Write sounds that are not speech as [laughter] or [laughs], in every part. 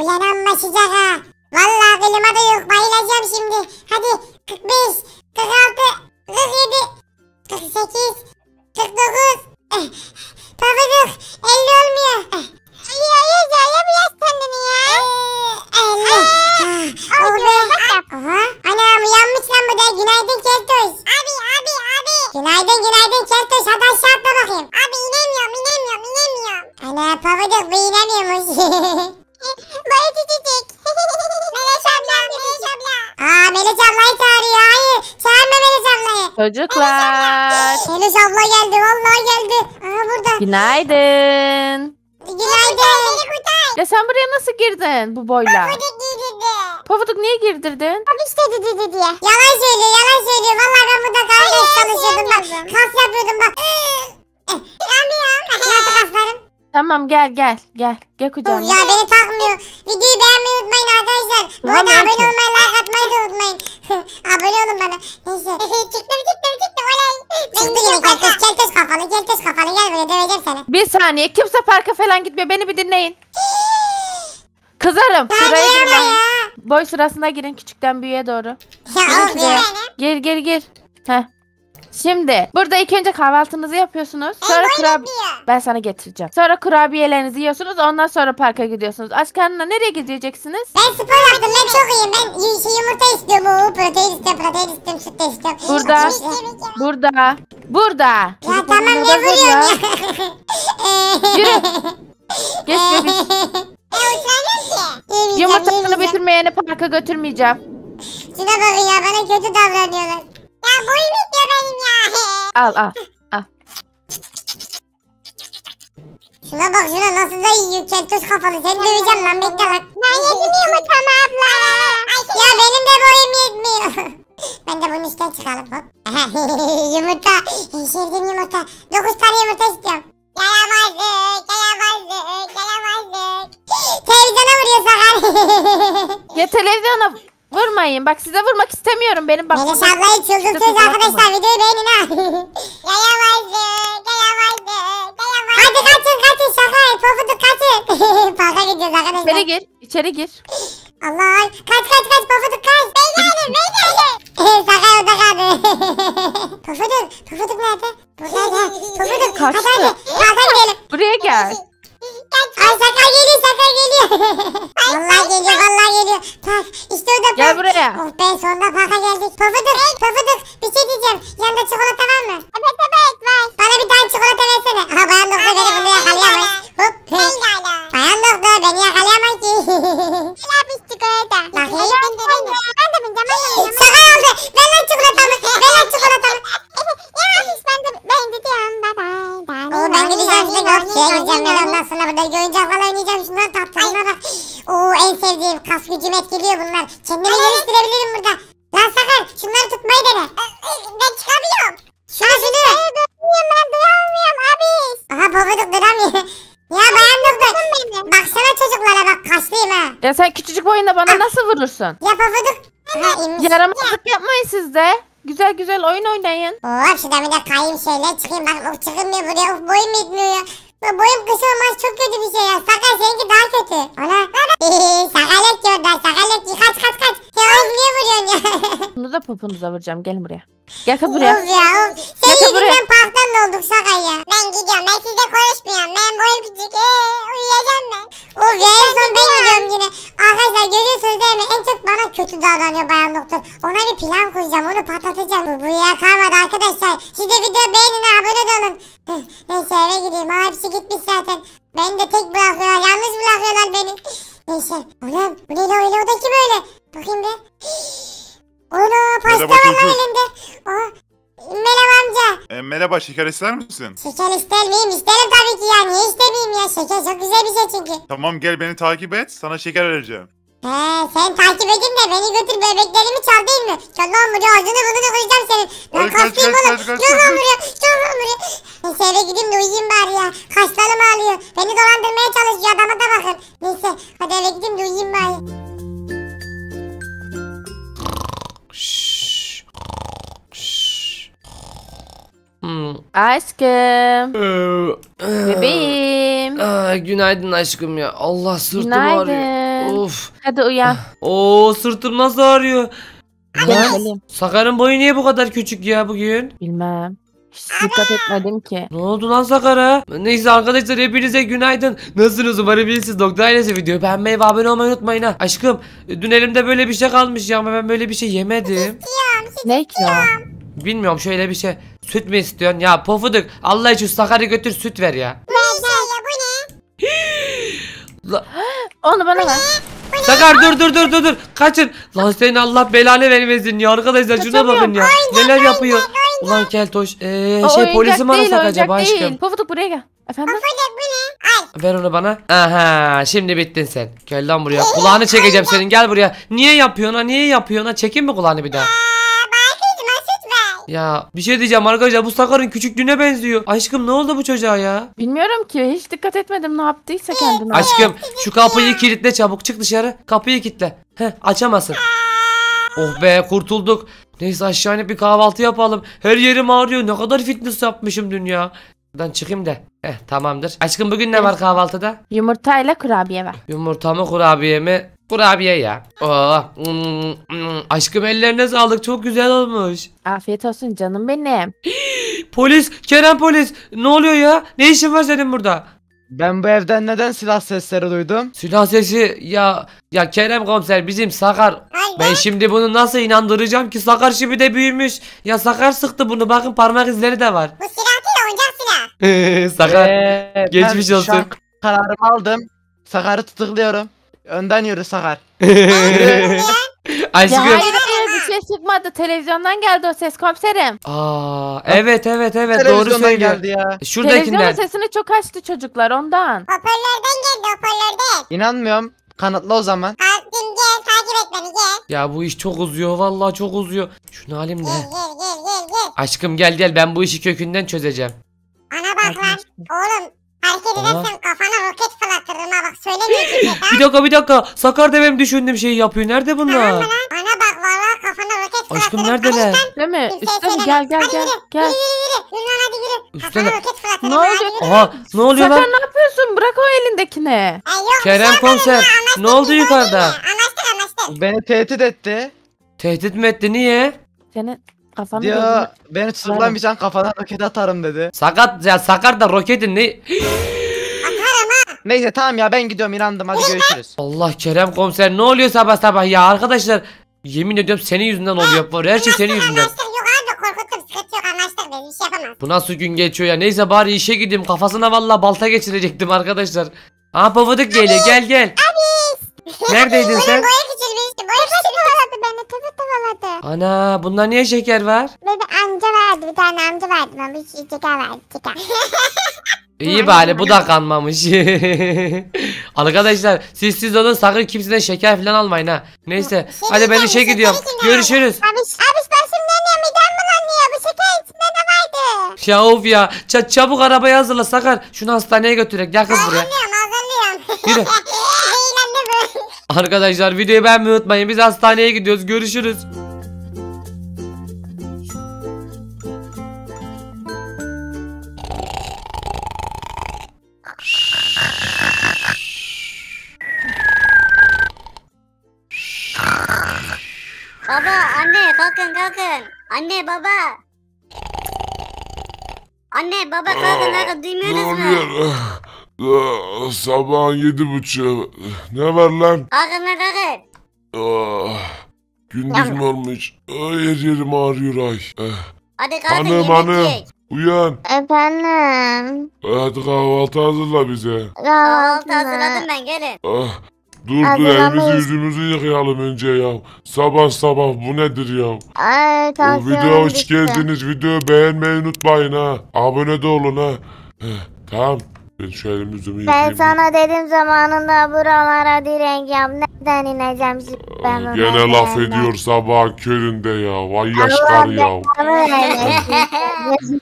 Ulan amma sıcak ha. Valla klima da yok bayılacağım şimdi. Hadi 45, 46, 47, 48, 49. Pabuduk 50 olmuyor. Eh. Ay ay ay ya biraz kendini ya. 50. Aa, oh be. Aha. Anam yanmış lan bu da. Günaydın Keltoş. Abi abi abi. Günaydın günaydın Keltoş. Hadi aşağı atla bakayım. Çocuklar. Şeniz abla geldi vallahi geldi. Aha burada. Günaydın. Günaydın. Ya sen buraya nasıl girdin bu boyla? Pofuduk girdirdi. Pofuduk niye girdirdin? Abi işte dedi dedi diye. Yalan söylüyor yalan söylüyor. Vallahi ben burada kahve çalışıyordum bak. Kas yapıyordum bak. [laughs] Yanıyorum. Nasıl kaslarım? Tamam gel gel gel. Gel kucağıma. Ya beni takmıyor. Videoyu beğenmeyi unutmayın arkadaşlar. Bu arada abone olmayı like atmayı da unutmayın. Abone olun bana. Neyse. çıktım çıktım çıktım oley. Çıktı gibi keltes keltes kafalı keltes kafalı gel buraya döveceğim seni. Bir saniye kimse parka falan gitmiyor beni bir dinleyin. [gasps] Kızarım sıraya niye ya? Boy sırasına girin küçükten büyüğe doğru. Ya Girin oğlum Gir gir gir. Heh. Şimdi burada ilk önce kahvaltınızı yapıyorsunuz. Sonra kurabiye. Ben sana getireceğim. Sonra kurabiyelerinizi yiyorsunuz. Ondan sonra parka gidiyorsunuz. Aç karnına nereye gideceksiniz? Ben spor yaptım ben çok iyiyim. Ben şey, yumurta istiyorum. Oo, protein istiyorum, protein istiyorum, süt de istiyorum. Burada. Şey yemek, yemek, Burada. Burada. Ya tamam ne Burada. vuruyorsun ya? [laughs] Yürü. Geç bebiş. E, Yumurtasını bitirmeyeni parka götürmeyeceğim. Şuna bakın ya bana kötü davranıyorlar. Ya boyum bitiyor benim ya. Al al. Şuna bak şuna nasıl da yiyor kentos kafalı. sen döveceğim lan bekle lan. Ben yedim yumurtamı abla. Şey- ya benim de boyum yetmiyor. [laughs] ben de bunun üstüne çıkalım hop. [laughs] yumurta. Sevdiğim yumurta. 9 tane yumurta istiyorum. Yaramazlık, yaramazlık, yaramazlık. [gasps] Televizyona vuruyor Sakar. [laughs] Ya televizyona Vurmayın. Bak size vurmak istemiyorum. Benim bak. Melis ablayı çıldırtıyoruz Dur, arkadaşlar. bakma. Videoyu beğenin ha. Yayamazdı. Yayamazdı. Yayamazdı. Hadi kaçın kaçın şaka. Pofuduk kaçın. [laughs] Parka gidiyoruz arkadaşlar. İçeri gir. İçeri gir. Allah. Kaç kaç kaç Pofuduk kaç. Bey geldim bey geldim. Şaka yolda kaldı. Pofuduk. Pofuduk nerede? Burada. Pofuduk. Kaçtı. Hadi hadi. Parka gidelim. Buraya gel. Ay şaka gir geliyor. [laughs] vallahi geliyor vallahi geliyor. Tak işte o da Gel buraya. Oh be sonunda parka geldik. Pafıdık pafıdık bir şey diyeceğim. Yanında çikolata var mı? Evet evet. gidebilirim buradan. Lan sakın şunları tutmayı dene. Ee, e, ben çıkamıyorum. Şansını. Ben dayanamıyorum abi. Aha babacık duramıyor. [laughs] ya bayan doktor. Baksana çocuklara bak kaslıyım ha. Ya sen küçücük boyunda bana ah. nasıl vurursun? Ya babacık. Ha ee, inmiş. yapmayın siz de. Güzel güzel oyun oynayın. Oo şuradan bir de kayayım şöyle çıkayım. Bak of çıkılmıyor buraya. Of boyum yetmiyor ya. Bu Boyum kısa olmaz çok kötü bir şey ya. Vallahi poponuza vuracağım. Gelin buraya. Gel kız buraya. Of ya of. Senin yüzünden pastan olduk Sakay ya. Ben gidiyorum. Ben sizle konuşmuyorum. Ben boyum küçük. Ee, uyuyacağım ben. Of ya en son ben gidiyorum yine. Arkadaşlar görüyorsunuz değil mi? En çok bana kötü davranıyor bayan doktor. Ona bir plan koyacağım Onu patlatacağım. Bu, bu ya kalmadı arkadaşlar. Siz de video beğenin abone olun. Hıh, Neyse eve gideyim. Aa, hepsi şey gitmiş zaten. Beni de tek bırakıyorlar. Yalnız bırakıyorlar beni. Neyse. Oğlum bu ne öyle o da kim öyle? Bakayım bir. Onu pasta Merhaba var lan elinde. merhaba amca. E, merhaba şeker ister misin? Şeker ister miyim? İsterim tabii ki ya. Niye istemeyeyim ya? Şeker çok güzel bir şey çünkü. Tamam gel beni takip et sana şeker vereceğim. He sen takip edin de beni götür bebeklerimi çal değil mi? Çal lan buraya ağzını bunu da koyacağım senin. Ben Ay, kaç, kaçtayım kaç, oğlum. Çal lan buraya. Çal lan buraya. Neyse eve gideyim de uyuyayım bari ya. Kaşlarım ağrıyor. Beni dolandırmaya çalışıyor adama da bakın. Neyse hadi eve gideyim de uyuyayım bari. Hmm. Aşkım. Ee, ee, Bebeğim. Aa, ee, günaydın aşkım ya. Allah sırtım Günaydın. ağrıyor. Of. Hadi uyan. Oo sırtım nasıl ağrıyor? Lan, Sakar'ın boyu niye bu kadar küçük ya bugün? Bilmem. Hiç dikkat etmedim ki. Ne oldu lan Sakar'a? Neyse arkadaşlar hepinize günaydın. Nasılsınız umarım iyisiniz. Doktor ailesi video. Beğenmeyi ve abone olmayı unutmayın ha. Aşkım dün elimde böyle bir şey kalmış ya ama ben böyle bir şey yemedim. Ne ki o? Bilmiyorum şöyle bir şey. Süt mü istiyorsun? Ya pofuduk. Allah için Sakar'ı götür süt ver ya. bu ne? [gasps] Onu bana ver. Sakar dur dur dur dur Kaçın. Lan senin Allah belanı vermesin ya arkadaşlar şuna bakın ya. Neler yapıyor. Ulan Keltoş. Ee, şey oyuncak polisi mi değil, arasak oyuncak acaba değil. aşkım? Pofuduk buraya gel. Efendim? Ver onu bana. Aha şimdi bittin sen. Gel lan buraya. Kulağını çekeceğim senin gel buraya. Niye yapıyorsun ha niye yapıyorsun ha? Çekin mi kulağını bir daha? Ya bir şey diyeceğim arkadaşlar bu Sakar'ın küçüklüğüne benziyor. Aşkım ne oldu bu çocuğa ya? Bilmiyorum ki hiç dikkat etmedim ne yaptıysa kendine. Aşkım şu kapıyı kilitle çabuk çık dışarı. Kapıyı kilitle. Heh açamazsın. Oh be kurtulduk. Neyse aşağı inip bir kahvaltı yapalım. Her yerim ağrıyor. Ne kadar fitness yapmışım dünya. ya. Buradan çıkayım da. Heh tamamdır. Aşkım bugün ne var kahvaltıda? Yumurta ile kurabiye var. Yumurta mı kurabiye mi? Kurabiye ya. Oh. Hmm, hmm. Aşkım ellerine sağlık. Çok güzel olmuş. Afiyet olsun canım benim. [gasps] polis. Kerem polis. Ne oluyor ya? Ne işin var senin burada? Ben bu evden neden silah sesleri duydum? Silah sesi ya ya Kerem komiser bizim Sakar. Ben şimdi bunu nasıl inandıracağım ki Sakar şimdi de büyümüş. Ya Sakar sıktı bunu bakın parmak izleri de var. Bu silah değil oyuncak silah. [laughs] Sakar ee, geçmiş olsun. Kararımı aldım. Sakar'ı tutukluyorum. Önden yürü Sakar. Aşkım. hayır hayır bir şey çıkmadı. Televizyondan geldi o ses komiserim. Aa, evet evet evet doğru Televizyondan söylüyor. geldi ya. Televizyonun sesini çok açtı çocuklar ondan. Hoparlörden geldi hoparlörden. İnanmıyorum. Kanıtla o zaman. Altın gel takip et beni gel. Ya bu iş çok uzuyor vallahi çok uzuyor. Şunu alayım da. gel gel gel gel. Aşkım gel gel ben bu işi kökünden çözeceğim. Ana bak lan. Oğlum hareket edersen kafana roket fırlatırım ha bak söylemiyorum. bir dakika bir dakika. Sakar demem düşündüğüm şeyi yapıyor. Nerede bunlar? Tamam mı lan? Bana bak valla kafana roket fırlatırım. Aşkım neredeler? Değil mi? Üstten gel gel gel. Gel. Yürü lan hadi yürü. Üstten... Kafana roket fırlatırım. Ne oluyor? Aha ne oluyor Sakar, lan? Sakar ne yapıyorsun? Bırak o elindekini. E, yok, şey Kerem şey konser. Ne oldu yukarıda? Anlaştık anlaştık. Beni tehdit etti. Tehdit mi etti niye? Seni kafanı Diyor gözüne- beni tutuklamayacağım kafadan roket atarım dedi. Sakat ya sakar da roketin ne? Neyse tamam ya ben gidiyorum inandım hadi görüşürüz. Allah Kerem komiser ne oluyor sabah sabah ya arkadaşlar. Yemin ediyorum senin yüzünden oluyor bu her şey senin yüzünden. Şey bu nasıl gün geçiyor ya neyse bari işe gideyim kafasına valla balta geçirecektim arkadaşlar. Aa pofuduk geliyor gel gel. Neredeydin sen? Boya işte. Böyle tepe tavaladı beni tepe tavaladı. Ana bunda niye şeker var? Böyle amca vardı bir tane amca vardı. ama bir şey şeker verdi şeker. [laughs] İyi bari bu da kanmamış. [laughs] Arkadaşlar siz siz olun sakın kimseden şeker falan almayın ha. Neyse Şey hadi ben diyeceğim, işe gidiyorum. için abi. Görüşürüz. Abiş, abiş başım yanıyor midem bulanıyor. Bu şeker içinde ne vardı? Ya of ya ç çabuk arabayı hazırla Sakar. Şunu hastaneye götürek gel kız buraya. Hazırlıyorum hazırlıyorum. Yürü [laughs] Arkadaşlar videoyu beğenmeyi unutmayın. Biz hastaneye gidiyoruz. Görüşürüz. Baba anne kalkın kalkın. Anne baba. Anne baba kalkın kalkın duymuyorsunuz mu? Ah, Sabahın yedi buçuğu. Ne var lan? Kalkın lan kalkın. Ah, gündüz mü olmuş? Ay, yerim ağrıyor ay. Ah, Hadi kalkın yemek Uyan. Efendim. Eh, hadi kahvaltı hazırla bize. Kahvaltı Kahvaltı hazırladım ben gelin. Ah, dur dur Hazırlamayız. elimizi yüzümüzü yıkayalım önce ya. Sabah sabah bu nedir ya? Ay O tansiyonum video hoş geldiniz. Videoyu beğenmeyi unutmayın ha. Abone de olun ha. Eh, tamam. Ben şu elimi Ben yapayım. sana dedim zamanında buralara direk yap. Neden ineceğim şimdi ben bunun Gene laf üzerinden? ediyor sabah köründe ya. Vay yaşlar ya. belanı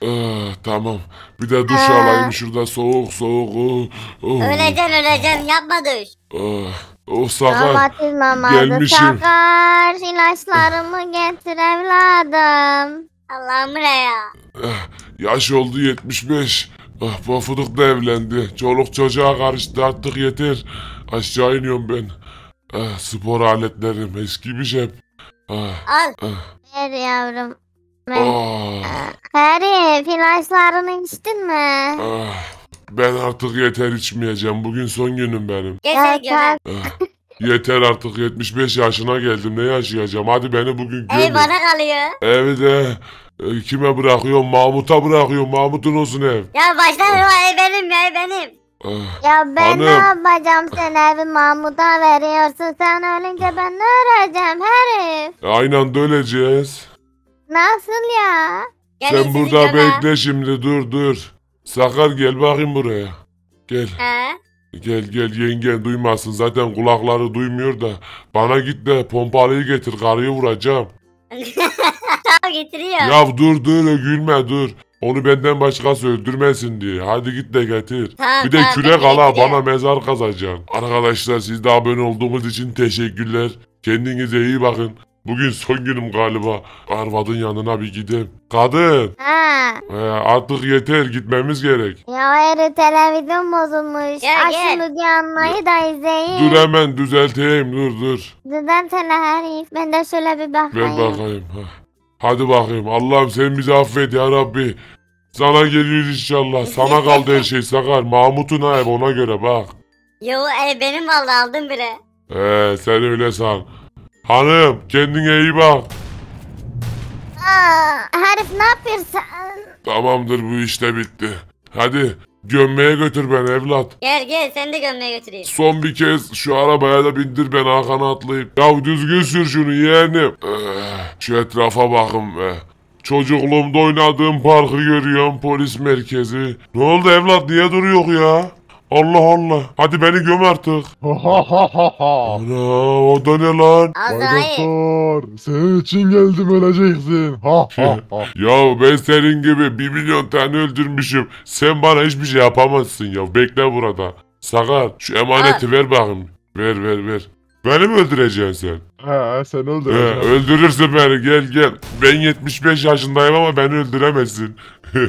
[laughs] eh, tamam. Bir de duş ah. alayım şurada soğuk soğuk. Öleceğim oh, öleceğim oh. Öleceksin öleceksin yapma dövüş. Eh, oh sakar. Gelmişim. sakar. İlaçlarımı getir evladım. Allah'ım ne ya. Eh, yaş oldu 75. Ah, Pafuduk da evlendi. Çoluk çocuğa karıştı artık yeter. Aşağı iniyorum ben. Ah, spor aletlerim eskimiş şey. hep. Ah, Al. ah, Ver yavrum. Ver. ah, ah Feri içtin mi? ah. Ben artık yeter içmeyeceğim. Bugün son günüm benim. Gel sen Yeter artık 75 yaşına geldim ne yaşayacağım hadi beni bugün gömün. Ev bana kalıyor. Evet he. E, kime bırakıyorum Mahmut'a bırakıyorum Mahmut'un olsun ev. Ya baştan o ev benim ya ev benim. Ah, ya ben ne yapacağım sen evi Mahmut'a veriyorsun sen ölünce ben ne öreceğim herif? E, aynen döleceğiz Nasıl ya? Gelin Sen burada bekle şimdi dur dur. Sakar gel bakayım buraya. Gel. He? Gel gel yengen duymasın zaten kulakları duymuyor da. Bana git de pompalıyı getir karıyı vuracağım. [laughs] tamam getiriyor. Ya dur dur gülme dur. Onu benden başkası öldürmesin diye. Hadi git de getir. Tamam, bir de tamam, kürek al bana mezar kazacaksın. Arkadaşlar siz de abone olduğumuz için teşekkürler. Kendinize iyi bakın. Bugün son günüm galiba. Arvad'ın yanına bir gideyim. Kadın. Ha. He, artık yeter gitmemiz gerek. Ya hayır televizyon bozulmuş. Ya, Aç gel. şunu anlayı da izleyin. Dur hemen düzelteyim dur dur. Düzelt hele herif. Ben de şöyle bir bakayım. Ben bakayım. ha. Hadi bakayım Allah'ım sen bizi affet ya Rabbi. Sana geliyor inşallah. Sana kaldı her şey Sakar. Mahmut'un ayıp ona göre bak. Yo ev benim vallahi aldım bile. Ee, sen öyle san. Hanım kendine iyi bak. Aa, Arif ne yapıyorsun? Tamamdır bu işte bitti. Hadi gömmeye götür ben evlat. Gel gel sen de gömmeye götüreyim. Son bir kez şu arabaya da bindir ben Hakan'a atlayıp. Ya düzgün sür şunu yeğenim. Ee, şu etrafa bakın be. Çocukluğumda oynadığım parkı görüyorum polis merkezi. Ne oldu evlat niye duruyor ya? Allah Allah. Hadi beni göm artık. [laughs] Ana o da ne lan? Azrail. Doktor senin için geldim öleceksin. Ha ha ha. [laughs] ya ben senin gibi bir milyon tane öldürmüşüm. Sen bana hiçbir şey yapamazsın ya. Bekle burada. Sakar şu emaneti ver bakayım. Ver ver ver. Beni mi öldüreceksin sen? He sen öldür. He, öldürürsün beni gel gel. Ben 75 yaşındayım ama beni öldüremezsin.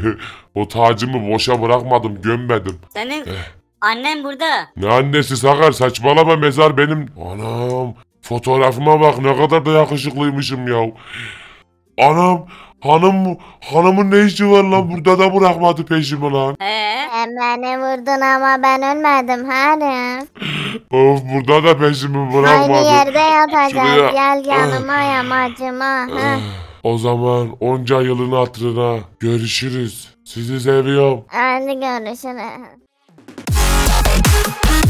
[laughs] o tacımı boşa bırakmadım gömmedim. Senin eh. Annem burada. Ne annesi Sakar saçmalama mezar benim. Anam fotoğrafıma bak ne kadar da yakışıklıymışım ya. Anam hanım hanımın ne işi var lan burada da bırakmadı peşimi lan. Ee? Sen vurdun ama ben ölmedim hanım. of burada da peşimi bırakmadı. Aynı yerde Şuraya- Gel ah. yanıma yamacıma. ha. Ah. O zaman onca yılın hatırına görüşürüz. Sizi seviyorum. Hadi görüşürüz. Thank you.